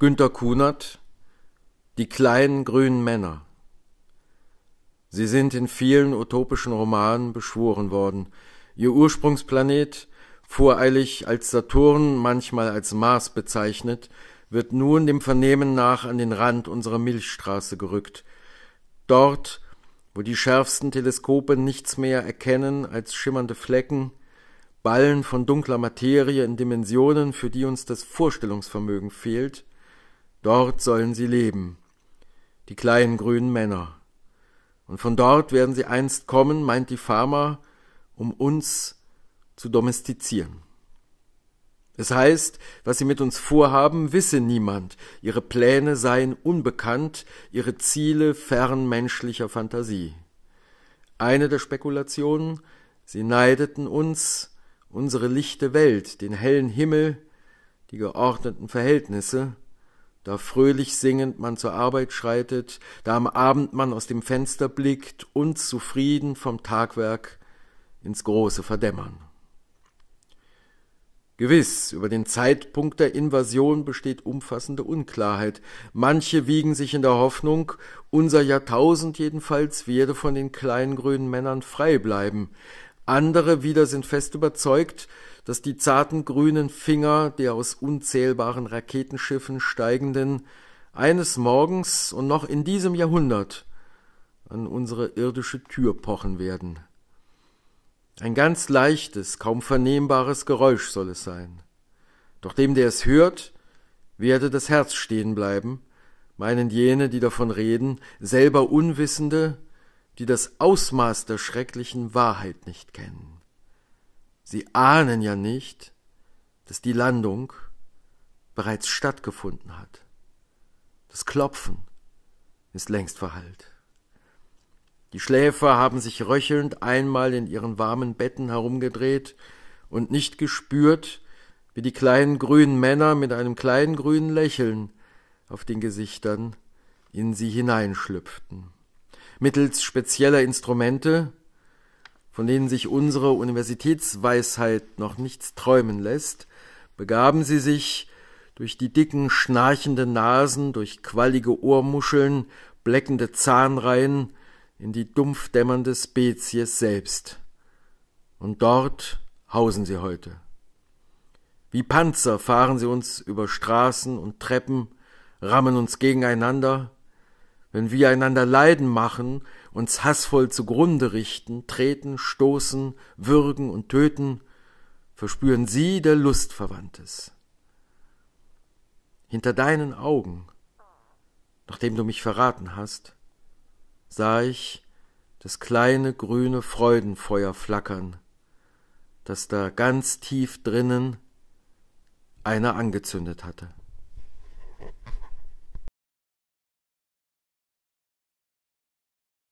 Günter Kunert Die kleinen grünen Männer. Sie sind in vielen utopischen Romanen beschworen worden, ihr Ursprungsplanet, voreilig als Saturn, manchmal als Mars bezeichnet, wird nun dem Vernehmen nach an den Rand unserer Milchstraße gerückt. Dort, wo die schärfsten Teleskope nichts mehr erkennen als schimmernde Flecken, Ballen von dunkler Materie in Dimensionen, für die uns das Vorstellungsvermögen fehlt, Dort sollen sie leben, die kleinen grünen Männer. Und von dort werden sie einst kommen, meint die Farmer, um uns zu domestizieren. Es heißt, was sie mit uns vorhaben, wisse niemand, ihre Pläne seien unbekannt, ihre Ziele fern menschlicher Fantasie. Eine der Spekulationen, sie neideten uns unsere lichte Welt, den hellen Himmel, die geordneten Verhältnisse, da fröhlich singend man zur Arbeit schreitet, da am Abend man aus dem Fenster blickt und zufrieden vom Tagwerk ins große Verdämmern. Gewiss, über den Zeitpunkt der Invasion besteht umfassende Unklarheit. Manche wiegen sich in der Hoffnung, unser Jahrtausend jedenfalls werde von den kleinen grünen Männern frei bleiben. Andere wieder sind fest überzeugt, dass die zarten grünen Finger der aus unzählbaren Raketenschiffen steigenden eines Morgens und noch in diesem Jahrhundert an unsere irdische Tür pochen werden. Ein ganz leichtes, kaum vernehmbares Geräusch soll es sein. Doch dem, der es hört, werde das Herz stehen bleiben, meinen jene, die davon reden, selber Unwissende, die das Ausmaß der schrecklichen Wahrheit nicht kennen. Sie ahnen ja nicht, dass die Landung bereits stattgefunden hat. Das Klopfen ist längst verhallt. Die Schläfer haben sich röchelnd einmal in ihren warmen Betten herumgedreht und nicht gespürt, wie die kleinen grünen Männer mit einem kleinen grünen Lächeln auf den Gesichtern in sie hineinschlüpften. Mittels spezieller Instrumente von denen sich unsere Universitätsweisheit noch nichts träumen lässt, begaben sie sich durch die dicken, schnarchenden Nasen, durch quallige Ohrmuscheln, bleckende Zahnreihen in die dumpf dämmernde Spezies selbst. Und dort hausen sie heute. Wie Panzer fahren sie uns über Straßen und Treppen, rammen uns gegeneinander, wenn wir einander Leiden machen, uns hassvoll zugrunde richten, treten, stoßen, würgen und töten, verspüren sie der Lust Verwandtes. Hinter deinen Augen, nachdem du mich verraten hast, sah ich das kleine grüne Freudenfeuer flackern, das da ganz tief drinnen einer angezündet hatte.